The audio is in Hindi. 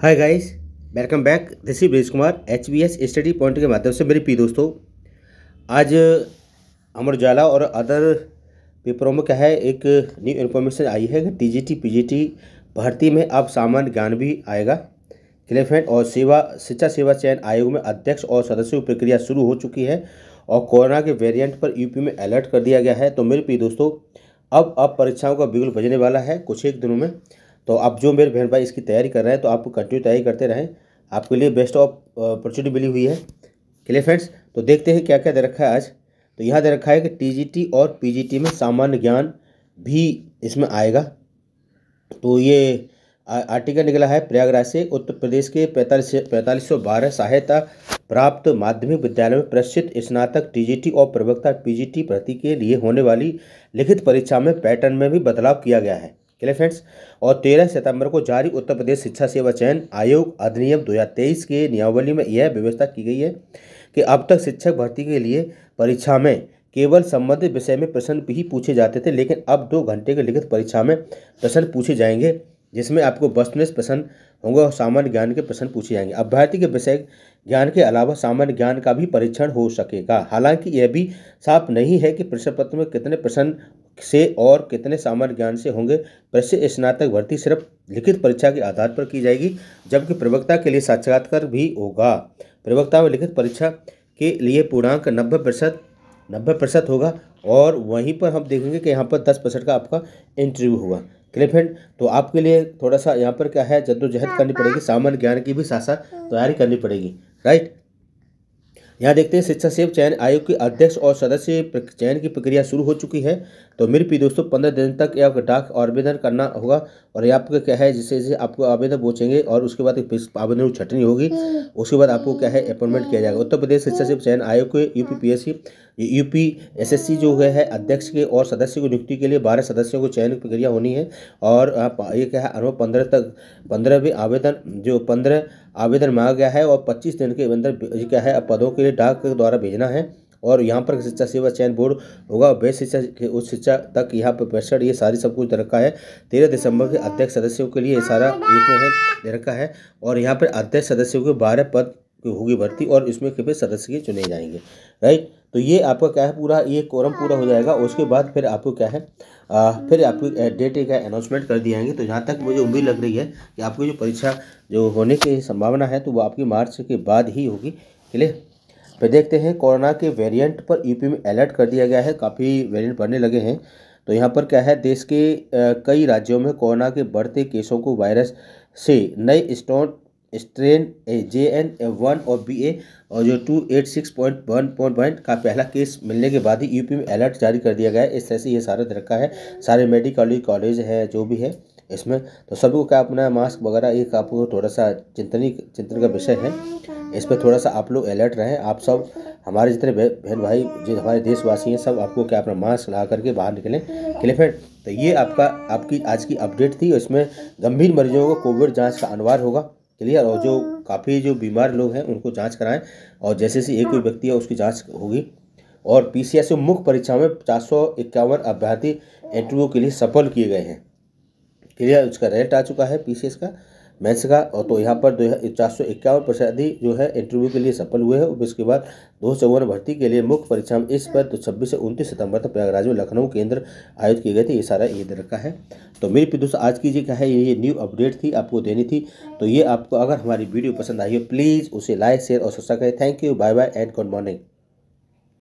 हाय गाइस वेलकम बैक ऋषि ब्रेश Kumar H S study point के माध्यम से मेरे पी दोस्तों आज अमर उजाला और अदर पेपरों में क्या है एक न्यू इन्फॉर्मेशन आई है कि टीजीटी पीजीटी भर्ती में अब सामान्य ज्ञान भी आएगा क्लेफेंट और सेवा शिक्षा सेवा चयन आयोग में अध्यक्ष और सदस्यों की प्रक्रिया शुरू हो चुकी है और कोरोना के वेरियंट पर यूपी में अलर्ट कर दिया गया है तो मेरे पी दोस्तों अब अब परीक्षाओं का बिगुल बजने वाला है कुछ एक दिनों में तो आप जो मेरे बहन भाई इसकी तैयारी कर रहे हैं तो आप कंटिन्यू तैयारी करते रहें आपके लिए बेस्ट ऑफ अपॉर्चुनिटी मिली हुई है क्लियर फ्रेंड्स तो देखते हैं क्या क्या दे रखा है आज तो यहाँ दे रखा है कि टीजीटी और पीजीटी में सामान्य ज्ञान भी इसमें आएगा तो ये आर्टिकल निकला है प्रयागराज से उत्तर प्रदेश के पैंतालीस पैंतालीस सौ बारह सहायता प्राप्त माध्यमिक विद्यालय में प्रशिक्षित स्नातक टीजीटी और प्रवक्ता पीजीटी प्रति के लिए होने वाली लिखित परीक्षा में पैटर्न में भी बदलाव किया गया है क्लियर फ्रेंड्स और तेरह सितंबर को जारी उत्तर प्रदेश शिक्षा सेवा चयन आयोग अधिनियम 2023 के नियमावली में यह व्यवस्था की गई है कि अब तक शिक्षक भर्ती के लिए परीक्षा में केवल संबंधित विषय में प्रश्न ही पूछे जाते थे लेकिन अब दो घंटे के लिखित परीक्षा में प्रश्न पूछे जाएंगे जिसमें आपको वस्तुनिष्ठ प्रश्न होंगे और सामान्य ज्ञान के प्रश्न पूछे जाएंगे अभ्यर्थी के विषय ज्ञान के अलावा सामान्य ज्ञान का भी परीक्षण हो सकेगा हालांकि यह भी साफ नहीं है कि प्रश्न पत्र में कितने प्रश्न से और कितने सामान्य ज्ञान से होंगे प्रश्न स्नातक भर्ती सिर्फ लिखित परीक्षा के आधार पर की जाएगी जबकि प्रवक्ता के लिए साक्षात्कार भी होगा प्रवक्ता में लिखित परीक्षा के लिए पूर्णांक नब्बे प्रतिशत नब्बे प्रतिशत होगा और वहीं पर हम देखेंगे कि यहाँ पर दस परसेंट का आपका इंटरव्यू हुआ क्लियर फ्रेंड तो आपके लिए थोड़ा सा यहाँ पर क्या है जद्दोजहद करनी पड़ेगी सामान्य ज्ञान की भी साथ साथ तैयारी करनी पड़ेगी राइट यहाँ देखते हैं शिक्षा सेव चयन आयोग के अध्यक्ष और सदस्य चयन की प्रक्रिया शुरू हो चुकी है तो मेरे पी दोस्तों पंद्रह दिन तक आपका डाक आवेदन करना होगा और ये आपका क्या है जिससे जैसे आपको आवेदन पहुँचेंगे और उसके बाद आवेदन छटनी होगी उसके बाद आपको क्या है अपॉइंटमेंट किया जाएगा उत्तर प्रदेश शिक्षा सेव चयन आयोग के यू यूपी एसएससी जो है अध्यक्ष के और सदस्य की नियुक्ति के लिए बारह सदस्यों को चयन प्रक्रिया होनी है और ये क्या है अनुभव पंद्रह तक पंद्रहवें आवेदन जो पंद्रह आवेदन मांगा गया है और पच्चीस दिन के अंदर क्या है पदों के लिए डाक के द्वारा भेजना है और यहाँ पर शिक्षा सेवा चयन बोर्ड होगा और शिक्षा के उच्च शिक्षा तक यहाँ पर पैंसठ ये सारी सब कुछ दे रखा है तेरह दिसंबर के अध्यक्ष सदस्यों के लिए ये सारा इसमें है दे रखा है और यहाँ पर अध्यक्ष सदस्यों के बारह पद होगी भर्ती और इसमें कितने सदस्य के चुने जाएंगे राइट तो ये आपका क्या है पूरा ये कोरम पूरा हो जाएगा उसके बाद फिर आपको क्या है आ, फिर आपको डेट का अनाउंसमेंट कर दिया तो जहाँ तक मुझे उम्मीद लग रही है कि आपकी जो परीक्षा जो होने की संभावना है तो वो आपकी मार्च के बाद ही होगी क्लियर फिर देखते हैं कोरोना के वेरिएंट पर यूपी e में अलर्ट कर दिया गया है काफ़ी वेरिएंट बढ़ने लगे हैं तो यहाँ पर क्या है देश के आ, कई राज्यों में कोरोना के बढ़ते केसों को वायरस से नए stone strain J N one और बी ए और जो two eight six point one point one का पहला केस मिलने के बाद ही यूपी में अलर्ट जारी कर दिया गया है इस तरह से ये सारा धरका है सारे मेडिकल कॉलेज है जो भी है इसमें तो सभी को क्या अपना मास्क वगैरह एक आपको थोड़ा सा चिंतनी चिंतन का विषय है इस पर थोड़ा सा आप लोग अलर्ट रहें आप सब हमारे जितने बहन भाई जो हमारे देशवासी हैं सब आपको क्या अपना मास्क लगा करके बाहर निकलें के लिए फिर तो ये आपका आपकी आज की अपडेट थी इसमें गंभीर मरीजों को कोविड जांच का अनिवार्य होगा क्लियर और जो हाँ। काफ़ी जो बीमार लोग हैं उनको जांच कराएं और जैसे जैसे एक कोई हाँ। व्यक्ति है उसकी जांच होगी और पी सी मुख्य परीक्षा में चार सौ इक्यावन अभ्यर्थी इंटरव्यू हाँ। के लिए सफल किए गए हैं क्लियर उसका रिजल्ट आ चुका है पी का मैथ्स का और तो यहाँ पर दो चार सौ इक्यावन प्रतिशत जो है इंटरव्यू के लिए सफल हुए हैं इसके बाद दो चौवन भर्ती के लिए मुख्य परीक्षा इस पर तो छब्बीस से उनतीस सितंबर तक प्रयागराज में लखनऊ केंद्र आयोजित किए गए थे ये सारा ये दर का है तो मेरे पे दोस्तों आज की जी का है ये न्यू अपडेट थी आपको देनी थी तो ये आपको अगर हमारी वीडियो पसंद आई हो प्लीज़ उसे लाइक शेयर और सोचा करें thank you bye bye and good morning